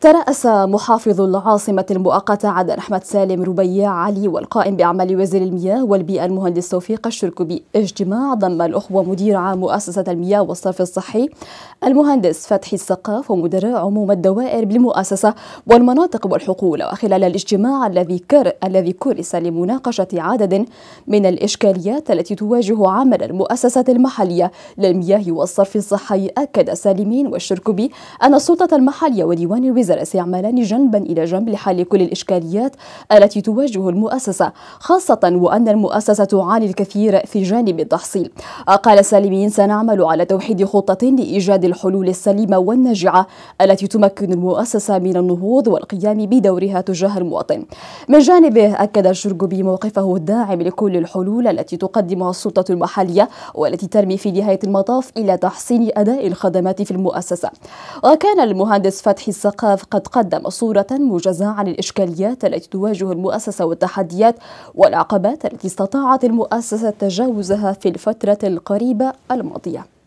ترأس محافظ العاصمة المؤقتة عبد الرحمن سالم ربيع علي والقائم بأعمال وزير المياه والبيئة المهندس توفيق الشركبي اجتماع ضم الأخوة مدير عام مؤسسة المياه والصرف الصحي المهندس فتحي السقاف ومدراء عموم الدوائر بالمؤسسة والمناطق والحقول وخلال الاجتماع الذي كر الذي كرس لمناقشة عدد من الإشكاليات التي تواجه عمل المؤسسة المحلية للمياه والصرف الصحي أكد سالمين والشركبي أن السلطة المحلية وديوان الوزارة الجزائر يعملان جنبا إلى جنب لحل كل الإشكاليات التي تواجه المؤسسة خاصة وأن المؤسسة تعاني الكثير في جانب التحصيل قال سالمين سنعمل على توحيد خطة لإيجاد الحلول السليمة والناجعة التي تمكن المؤسسة من النهوض والقيام بدورها تجاه المواطن من جانبه أكد الشرقبي موقفه الداعم لكل الحلول التي تقدمها السلطة المحلية والتي ترمي في نهاية المطاف إلى تحسين أداء الخدمات في المؤسسة وكان المهندس فتحي السقاف الموظف قد قدم صورة موجزة عن الإشكاليات التي تواجه المؤسسة والتحديات والعقبات التي استطاعت المؤسسة تجاوزها في الفترة القريبة الماضية